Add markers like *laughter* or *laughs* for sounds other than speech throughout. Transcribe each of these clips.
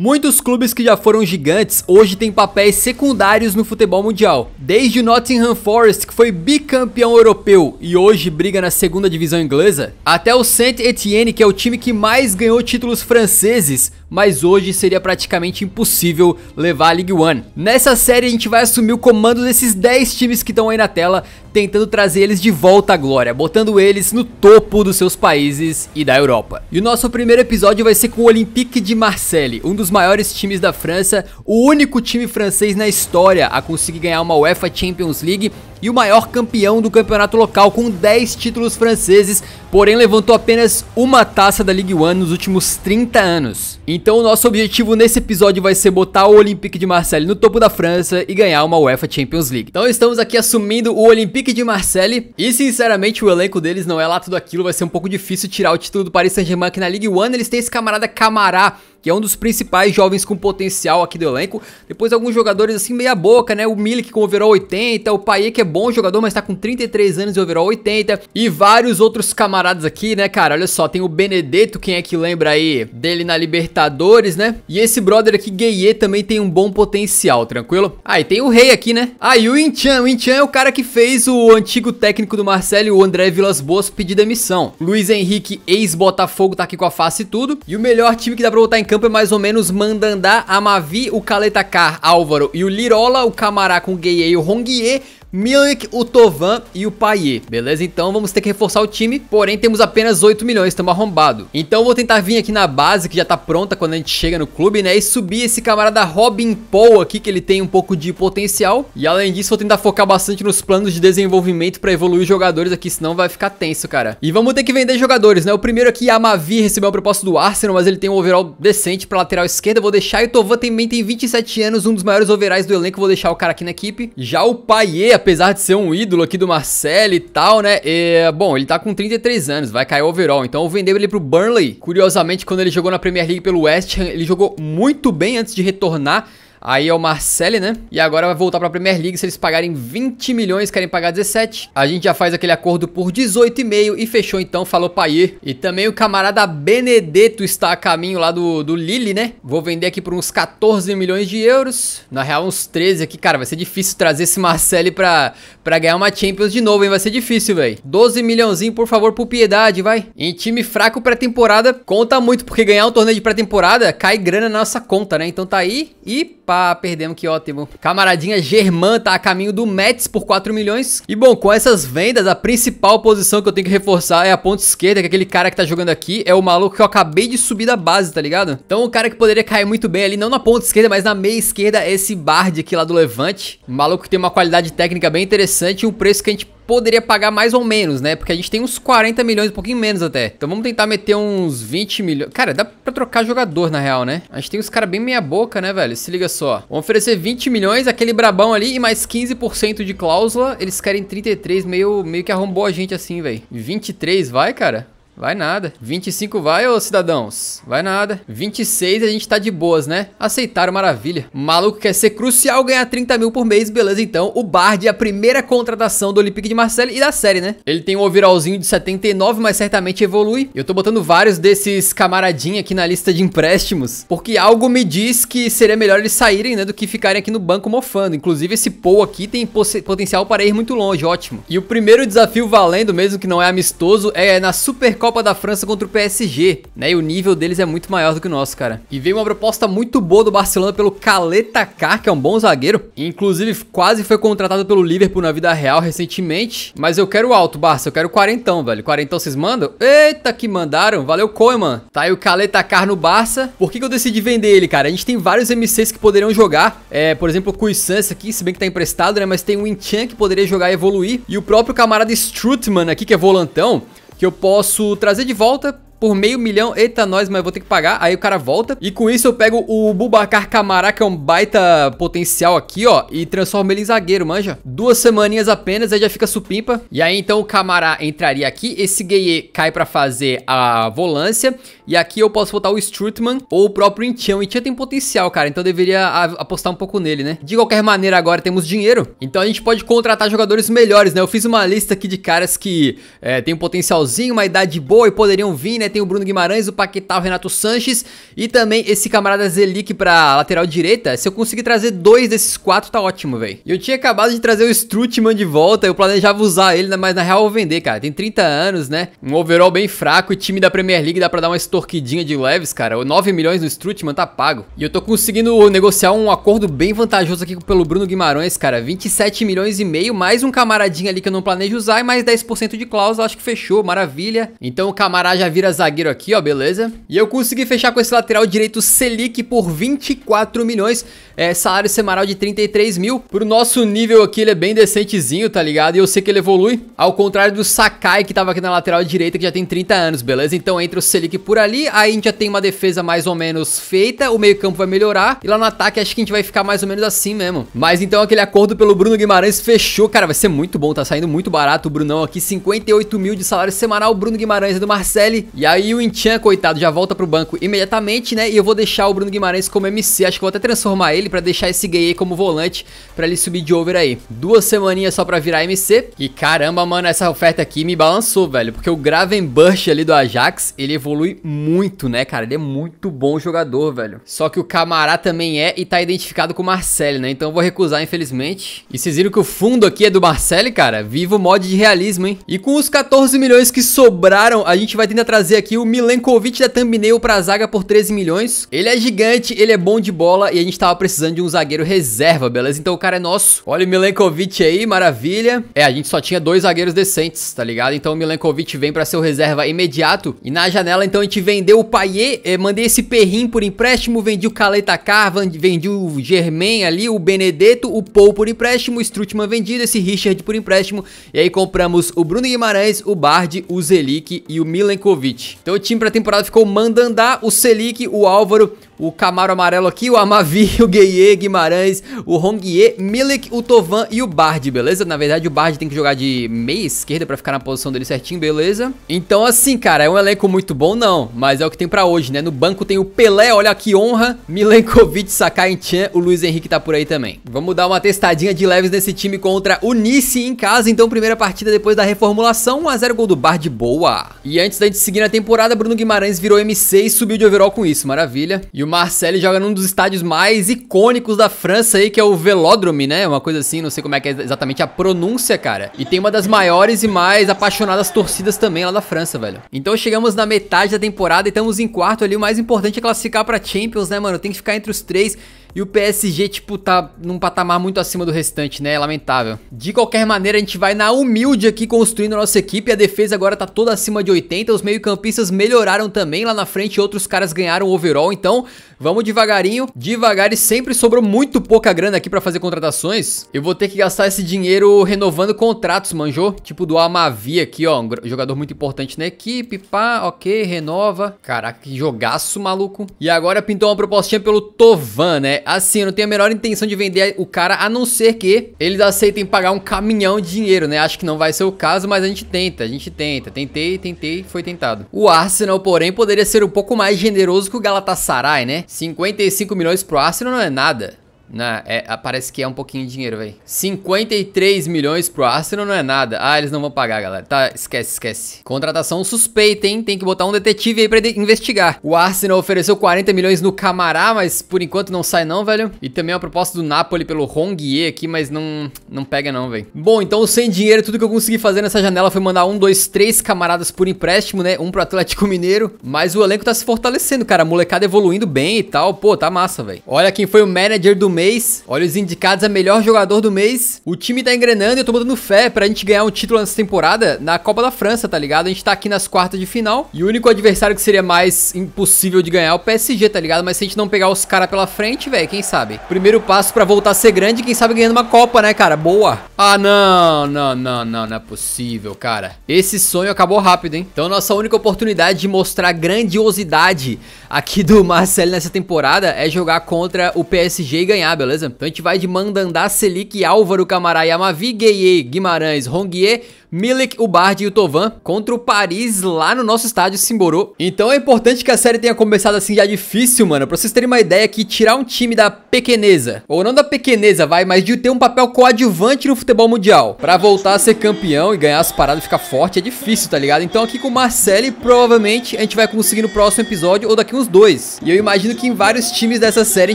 Muitos clubes que já foram gigantes hoje têm papéis secundários no futebol mundial. Desde o Nottingham Forest, que foi bicampeão europeu e hoje briga na segunda divisão inglesa, até o Saint-Étienne, que é o time que mais ganhou títulos franceses, mas hoje seria praticamente impossível levar a League One. Nessa série a gente vai assumir o comando desses 10 times que estão aí na tela, tentando trazer eles de volta à glória, botando eles no topo dos seus países e da Europa. E o nosso primeiro episódio vai ser com o Olympique de Marseille, um dos maiores times da França, o único time francês na história a conseguir ganhar uma UEFA Champions League e o maior campeão do campeonato local com 10 títulos franceses, porém levantou apenas uma taça da Ligue 1 nos últimos 30 anos. Então o nosso objetivo nesse episódio vai ser botar o Olympique de Marseille no topo da França e ganhar uma UEFA Champions League. Então estamos aqui assumindo o Olympique de Marseille e sinceramente o elenco deles não é lá tudo aquilo, vai ser um pouco difícil tirar o título do Paris Saint-Germain que na Ligue 1. Eles têm esse camarada Camará que é um dos principais jovens com potencial aqui do elenco. Depois alguns jogadores assim meia boca, né? O Milik com overall 80, o Paie que é bom jogador, mas tá com 33 anos e overall 80 e vários outros camaradas aqui, né, cara? Olha só, tem o Benedetto, quem é que lembra aí dele na Libertadores, né? E esse brother aqui, Gueye, também tem um bom potencial, tranquilo? Ah, e tem o Rei aqui, né? Ah, e o Inchan, o Inchan é o cara que fez o antigo técnico do Marcelo, o André Vilas Boas, pedir demissão. Luiz Henrique, ex-Botafogo, tá aqui com a face e tudo. E o melhor time que dá pra botar em campo é mais ou menos Mandandá, Amavi, o Caleta Car, Álvaro e o Lirola, o Camará com o Gueye e o Ronguier Milik, o Tovan e o Paier, beleza? Então vamos ter que reforçar o time, porém temos apenas 8 milhões, estamos arrombados. Então vou tentar vir aqui na base, que já tá pronta quando a gente chega no clube, né? E subir esse camarada Robin Paul aqui, que ele tem um pouco de potencial. E além disso, vou tentar focar bastante nos planos de desenvolvimento pra evoluir os jogadores aqui, senão vai ficar tenso, cara. E vamos ter que vender jogadores, né? O primeiro aqui, Amavi, recebeu a proposta do Arsenal, mas ele tem um overall decente pra lateral esquerda, vou deixar. E o Tovan também tem 27 anos, um dos maiores overalls do elenco, vou deixar o cara aqui na equipe. Já o Paier, apesar de ser um ídolo aqui do Marcelo e tal, né? E, é, bom, ele tá com 33 anos, vai cair overall. Então eu vendeu ele pro Burnley. Curiosamente, quando ele jogou na Premier League pelo West Ham, ele jogou muito bem antes de retornar Aí é o Marcelli, né? E agora vai voltar pra Premier League. Se eles pagarem 20 milhões, querem pagar 17. A gente já faz aquele acordo por 18,5 e fechou então, falou pra ir. E também o camarada Benedetto está a caminho lá do, do Lille, né? Vou vender aqui por uns 14 milhões de euros. Na real, uns 13 aqui. Cara, vai ser difícil trazer esse Marcelli pra, pra ganhar uma Champions de novo, hein? Vai ser difícil, velho. 12 milhãozinho, por favor, por piedade, vai. Em time fraco pré-temporada, conta muito, porque ganhar um torneio de pré-temporada cai grana na nossa conta, né? Então tá aí e pá, perdemos, que ótimo. Camaradinha Germã tá a caminho do Mets por 4 milhões. E bom, com essas vendas, a principal posição que eu tenho que reforçar é a ponta esquerda, que é aquele cara que tá jogando aqui é o maluco que eu acabei de subir da base, tá ligado? Então o cara que poderia cair muito bem ali, não na ponta esquerda, mas na meia esquerda, é esse Bard aqui lá do Levante. Um maluco que tem uma qualidade técnica bem interessante e um preço que a gente poderia pagar mais ou menos, né? Porque a gente tem uns 40 milhões, um pouquinho menos até. Então vamos tentar meter uns 20 milhões. Cara, dá pra trocar jogador, na real, né? A gente tem uns caras bem meia boca, né, velho? Se liga só. Vamos oferecer 20 milhões, aquele brabão ali, e mais 15% de cláusula. Eles querem 33, meio, meio que arrombou a gente assim, velho. 23, vai, cara? Vai nada. 25 vai, ô cidadãos. Vai nada. 26 a gente tá de boas, né? Aceitaram, maravilha. O maluco quer ser crucial, ganhar 30 mil por mês, beleza então. O Bard é a primeira contratação do Olympique de Marseille e da série, né? Ele tem um overallzinho de 79, mas certamente evolui. Eu tô botando vários desses camaradinha aqui na lista de empréstimos, porque algo me diz que seria melhor eles saírem, né, do que ficarem aqui no banco mofando. Inclusive esse Paul aqui tem potencial para ir muito longe, ótimo. E o primeiro desafio valendo, mesmo que não é amistoso, é na Supercopa Copa da França contra o PSG, né? E o nível deles é muito maior do que o nosso, cara. E veio uma proposta muito boa do Barcelona pelo Caleta Car, que é um bom zagueiro. Inclusive, quase foi contratado pelo Liverpool na vida real recentemente. Mas eu quero alto, Barça. Eu quero quarentão, velho. Quarentão vocês mandam? Eita, que mandaram. Valeu, Koeman. Tá aí o Caleta Car no Barça. Por que, que eu decidi vender ele, cara? A gente tem vários MCs que poderiam jogar. É, por exemplo, o Cuisance aqui, se bem que tá emprestado, né? Mas tem o Inchan que poderia jogar e evoluir. E o próprio camarada Strutman aqui, que é volantão que eu posso trazer de volta por meio milhão. Eita, nós, mas eu vou ter que pagar. Aí o cara volta. E com isso eu pego o Bubacar Camará, que é um baita potencial aqui, ó. E transformo ele em zagueiro, manja. Duas semaninhas apenas, aí já fica supimpa. E aí então o Camará entraria aqui. Esse Gueye cai pra fazer a volância. E aqui eu posso botar o Strutman ou o próprio Intian. O Intian tem potencial, cara, então eu deveria apostar um pouco nele, né? De qualquer maneira, agora temos dinheiro, então a gente pode contratar jogadores melhores, né? Eu fiz uma lista aqui de caras que é, tem um potencialzinho, uma idade boa e poderiam vir, né? Tem o Bruno Guimarães, o Paquetá, o Renato Sanches e também esse camarada Zelik pra lateral direita. Se eu conseguir trazer dois desses quatro, tá ótimo, velho. Eu tinha acabado de trazer o Strutman de volta, eu planejava usar ele, mas na real eu vou vender, cara. Tem 30 anos, né? Um overall bem fraco e time da Premier League dá pra dar uma estourada torquidinha de leves, cara. O 9 milhões no Strutman tá pago. E eu tô conseguindo negociar um acordo bem vantajoso aqui pelo Bruno Guimarães, cara. 27 milhões e meio, mais um camaradinho ali que eu não planejo usar e mais 10% de cláusula. Acho que fechou, maravilha. Então o camarada já vira zagueiro aqui, ó, beleza? E eu consegui fechar com esse lateral direito Selic por 24 milhões. É, salário semanal de 33 mil. Pro nosso nível aqui, ele é bem decentezinho, tá ligado? E eu sei que ele evolui. Ao contrário do Sakai, que tava aqui na lateral direita, que já tem 30 anos, beleza? Então entra o Selic por ali ali. a gente já tem uma defesa mais ou menos feita. O meio-campo vai melhorar. E lá no ataque, acho que a gente vai ficar mais ou menos assim mesmo. Mas então aquele acordo pelo Bruno Guimarães fechou. Cara, vai ser muito bom. Tá saindo muito barato o Brunão aqui. 58 mil de salário semanal. Bruno Guimarães e do Marcelli. E aí o Inchan, coitado, já volta pro banco imediatamente, né? E eu vou deixar o Bruno Guimarães como MC. Acho que vou até transformar ele pra deixar esse gay como volante. Pra ele subir de over aí. Duas semaninhas só pra virar MC. E caramba, mano, essa oferta aqui me balançou, velho. Porque o Gravenbush ali do Ajax, ele evolui muito muito, né, cara? Ele é muito bom jogador, velho. Só que o Camará também é e tá identificado com o Marcelo, né? Então eu vou recusar, infelizmente. E vocês viram que o fundo aqui é do Marcelo, cara? Viva o mod de realismo, hein? E com os 14 milhões que sobraram, a gente vai tentar trazer aqui o Milenkovic da thumbnail pra zaga por 13 milhões. Ele é gigante, ele é bom de bola e a gente tava precisando de um zagueiro reserva, beleza? Então o cara é nosso. Olha o Milenkovic aí, maravilha. É, a gente só tinha dois zagueiros decentes, tá ligado? Então o Milenkovic vem pra ser o reserva imediato. E na janela, então, a gente vendeu o Paier, eh, mandei esse Perrin por empréstimo, vendi o Caleta Carvan, vendi o Germain ali, o Benedetto, o Paul por empréstimo, o Strutman vendido, esse Richard por empréstimo. E aí compramos o Bruno Guimarães, o Bard, o Zelik e o Milenkovic. Então o time pra temporada ficou o Mandandá, o Selic, o Álvaro, o Camaro Amarelo aqui, o Amavi, *laughs* o Gueye, Guimarães, o Ronguier, Milik, o Tovan e o Bard, beleza? Na verdade, o Bard tem que jogar de meia esquerda pra ficar na posição dele certinho, beleza? Então, assim, cara, é um elenco muito bom, não, mas é o que tem pra hoje, né? No banco tem o Pelé, olha que honra, *laughs* Milenkovic, Sakai, Chan, o Luiz Henrique tá por aí também. Vamos dar uma testadinha de leves nesse time contra o Nice em casa, então primeira partida depois da reformulação, 1x0 gol do Bard, boa! E antes da gente seguir na temporada, Bruno Guimarães virou MC e subiu de overall com isso, maravilha. E o Marcelo joga num dos estádios mais icônicos da França aí, que é o Velódromo né? Uma coisa assim, não sei como é que é exatamente a pronúncia, cara. E tem uma das maiores e mais apaixonadas torcidas também lá da França, velho. Então chegamos na metade da temporada e estamos em quarto ali. O mais importante é classificar pra Champions, né, mano? Tem que ficar entre os três. E o PSG, tipo, tá num patamar muito acima do restante, né? É lamentável. De qualquer maneira, a gente vai na humilde aqui construindo a nossa equipe. A defesa agora tá toda acima de 80. Os meio-campistas melhoraram também. Lá na frente, outros caras ganharam overall. Então, Vamos devagarinho, devagar e sempre sobrou muito pouca grana aqui pra fazer contratações. Eu vou ter que gastar esse dinheiro renovando contratos, manjou? Tipo do Amavi aqui, ó, um jogador muito importante na equipe, pá, ok, renova. Caraca, que jogaço, maluco. E agora pintou uma propostinha pelo Tovan, né? Assim, eu não tenho a menor intenção de vender o cara, a não ser que eles aceitem pagar um caminhão de dinheiro, né? Acho que não vai ser o caso, mas a gente tenta, a gente tenta. Tentei, tentei, foi tentado. O Arsenal, porém, poderia ser um pouco mais generoso que o Galatasaray, né? 55 milhões pro Arsenal não é nada. Nah, é, ah, parece que é um pouquinho de dinheiro, velho. 53 milhões pro Arsenal não é nada. Ah, eles não vão pagar, galera. Tá, esquece, esquece. Contratação suspeita, hein? Tem que botar um detetive aí pra de investigar. O Arsenal ofereceu 40 milhões no Camará, mas por enquanto não sai não, velho. E também é a proposta do Napoli pelo Honguier aqui, mas não, não pega não, velho. Bom, então sem dinheiro, tudo que eu consegui fazer nessa janela foi mandar um, dois, três camaradas por empréstimo, né? Um pro Atlético Mineiro. Mas o elenco tá se fortalecendo, cara. A molecada evoluindo bem e tal. Pô, tá massa, velho. Olha quem foi o manager do mês. Olha os indicados a é melhor jogador do mês. O time tá engrenando e eu tô botando fé pra gente ganhar um título nessa temporada na Copa da França, tá ligado? A gente tá aqui nas quartas de final e o único adversário que seria mais impossível de ganhar é o PSG, tá ligado? Mas se a gente não pegar os caras pela frente, velho, quem sabe? Primeiro passo pra voltar a ser grande, quem sabe ganhando uma Copa, né, cara? Boa. Ah, não, não, não, não, não é possível, cara. Esse sonho acabou rápido, hein? Então nossa única oportunidade de mostrar grandiosidade aqui do Marcelo nessa temporada é jogar contra o PSG e ganhar acompanhar, beleza? Então a gente vai de Mandandá, Selic, Álvaro Camará, Yamavi, Gueye, Guimarães, Ronguier, Milik, o Bard e o Tovan contra o Paris lá no nosso estádio Simborô. Então é importante que a série tenha começado assim já difícil, mano, pra vocês terem uma ideia que tirar um time da pequeneza, ou não da pequeneza, vai, mas de ter um papel coadjuvante no futebol mundial, pra voltar a ser campeão e ganhar as paradas e ficar forte é difícil, tá ligado? Então aqui com o Marcelli, provavelmente a gente vai conseguir no próximo episódio ou daqui uns dois. E eu imagino que em vários times dessa série a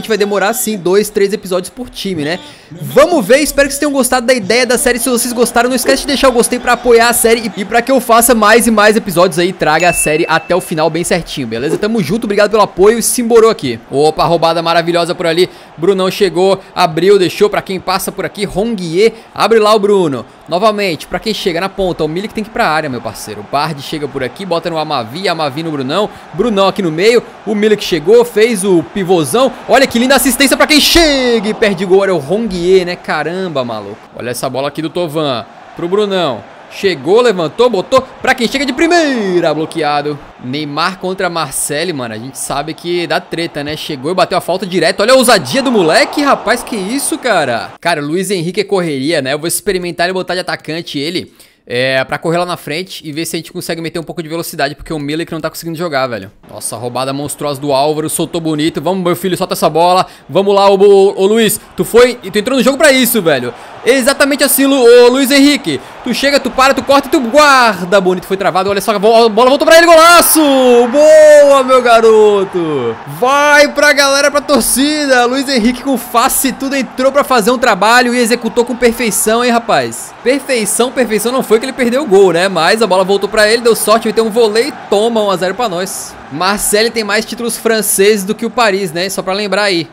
gente vai demorar assim dois, três episódios por time, né? Vamos ver, espero que vocês tenham gostado da ideia da série. Se vocês gostaram, não esquece de deixar o gostei pra apoiar a série e, para pra que eu faça mais e mais episódios aí, traga a série até o final bem certinho, beleza? Tamo junto, obrigado pelo apoio, Simborou aqui. Opa, roubada maravilhosa por ali, Brunão chegou, abriu, deixou pra quem passa por aqui, Ronguier, abre lá o Bruno. Novamente, pra quem chega na ponta, o Milik tem que ir pra área, meu parceiro. O Bard chega por aqui, bota no Amavi, Amavi no Brunão, Brunão aqui no meio, o Milik chegou, fez o pivôzão. Olha que linda assistência pra quem chega e perde gol, olha o Ronguier, né? Caramba, maluco. Olha essa bola aqui do Tovan pro Brunão. Chegou, levantou, botou pra quem chega de primeira, bloqueado. Neymar contra Marcelo, mano. A gente sabe que dá treta, né? Chegou e bateu a falta direto. Olha a ousadia do moleque, rapaz. Que isso, cara? Cara, o Luiz Henrique é correria, né? Eu vou experimentar ele botar de atacante ele é, para correr lá na frente e ver se a gente consegue meter um pouco de velocidade, porque o Miller que não tá conseguindo jogar, velho. Nossa, roubada monstruosa do Álvaro, soltou bonito. Vamos, meu filho, solta essa bola. Vamos lá, ô, ô, ô Luiz. Tu foi e tu entrou no jogo para isso, velho. Exatamente assim, Lu, ô Luiz Henrique. Tu chega, tu para, tu corta e tu guarda. Bonito, foi travado. Olha só, a bola voltou pra ele, golaço! Boa, meu garoto! Vai pra galera, pra torcida. Luiz Henrique com face, tudo entrou para fazer um trabalho e executou com perfeição, hein, rapaz. Perfeição, perfeição não foi foi que ele perdeu o gol, né? Mas a bola voltou para ele, deu sorte, ele tem um vôlei e toma 1x0 para nós. Marseille tem mais títulos franceses do que o Paris, né? Só para lembrar aí.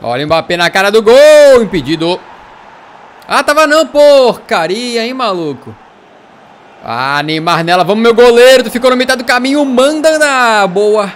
Olha o Mbappé na cara do gol, impedido. Ah, tava não, porcaria, hein, maluco. Ah, Neymar nela, vamos meu goleiro, tu ficou na metade do caminho, manda na boa.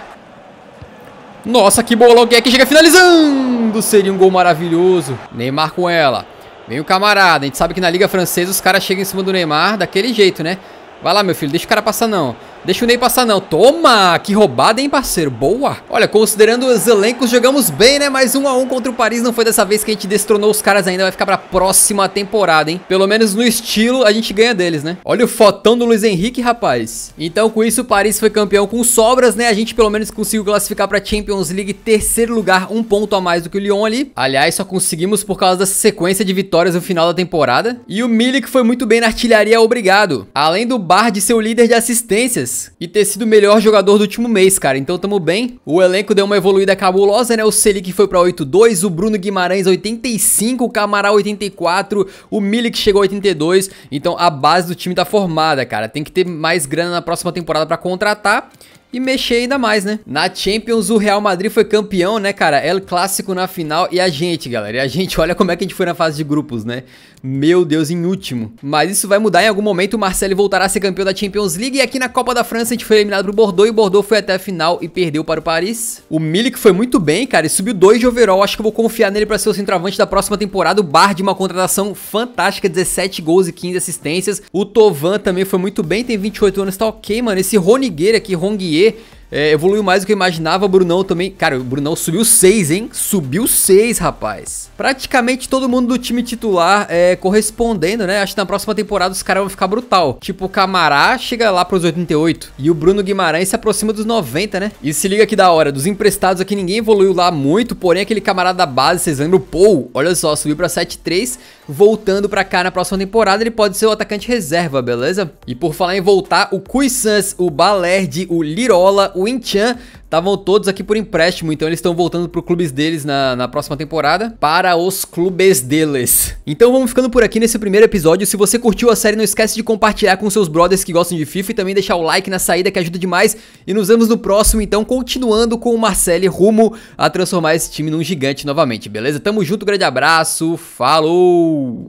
Nossa, que bolão que é que chega finalizando, seria um gol maravilhoso. Neymar com ela. Vem o camarada. A gente sabe que na Liga Francesa os caras chegam em cima do Neymar daquele jeito, né? Vai lá, meu filho, deixa o cara passar não. Deixa o Ney passar não. Toma! Que roubada, hein, parceiro? Boa! Olha, considerando os elencos, jogamos bem, né? Mas um a um contra o Paris não foi dessa vez que a gente destronou os caras ainda. Vai ficar pra próxima temporada, hein? Pelo menos no estilo, a gente ganha deles, né? Olha o fotão do Luiz Henrique, rapaz. Então, com isso, o Paris foi campeão com sobras, né? A gente, pelo menos, conseguiu classificar pra Champions League terceiro lugar, um ponto a mais do que o Lyon ali. Aliás, só conseguimos por causa dessa sequência de vitórias no final da temporada. E o Milik foi muito bem na artilharia, obrigado. Além do Bar de ser o líder de assistências e ter sido o melhor jogador do último mês, cara. Então tamo bem. O elenco deu uma evoluída cabulosa, né? O Selic foi pra 8,2, o Bruno Guimarães 85, o Camará 84, o Milik chegou 82. Então a base do time tá formada, cara. Tem que ter mais grana na próxima temporada pra contratar e mexer ainda mais, né? Na Champions, o Real Madrid foi campeão, né, cara? É clássico na final e a gente, galera. E a gente, *laughs* olha como é que a gente foi na fase de grupos, né? Meu Deus, em último. Mas isso vai mudar em algum momento. O Marcelo voltará a ser campeão da Champions League. E aqui na Copa da França, a gente foi eliminado pro Bordeaux. E o Bordeaux foi até a final e perdeu para o Paris. O Milik foi muito bem, cara. E subiu dois de overall. Acho que eu vou confiar nele para ser o centroavante da próxima temporada. O Bard, uma contratação fantástica. 17 gols e 15 assistências. O Tovan também foi muito bem. Tem 28 anos, tá ok, mano. Esse Ronigueira aqui, Ronguier Montpellier é, evoluiu mais do que eu imaginava, o Brunão também. Cara, o Brunão subiu 6, hein? Subiu 6, rapaz. Praticamente todo mundo do time titular é, correspondendo, né? Acho que na próxima temporada os caras vão ficar brutal. Tipo, o Camará chega lá pros 88 e o Bruno Guimarães se aproxima dos 90, né? E se liga que da hora, dos emprestados aqui ninguém evoluiu lá muito, porém aquele camarada da base, vocês lembram, o Paul, olha só, subiu pra 7-3, voltando pra cá na próxima temporada, ele pode ser o atacante reserva, beleza? E por falar em voltar, o Cuisans, o Balerdi, o Lirola, o Inchan estavam todos aqui por empréstimo, então eles estão voltando para os clubes deles na, na próxima temporada, para os clubes deles. Então vamos ficando por aqui nesse primeiro episódio. Se você curtiu a série, não esquece de compartilhar com seus brothers que gostam de FIFA e também deixar o like na saída que ajuda demais. E nos vemos no próximo, então, continuando com o Marcelo rumo a transformar esse time num gigante novamente, beleza? Tamo junto, grande abraço, falou!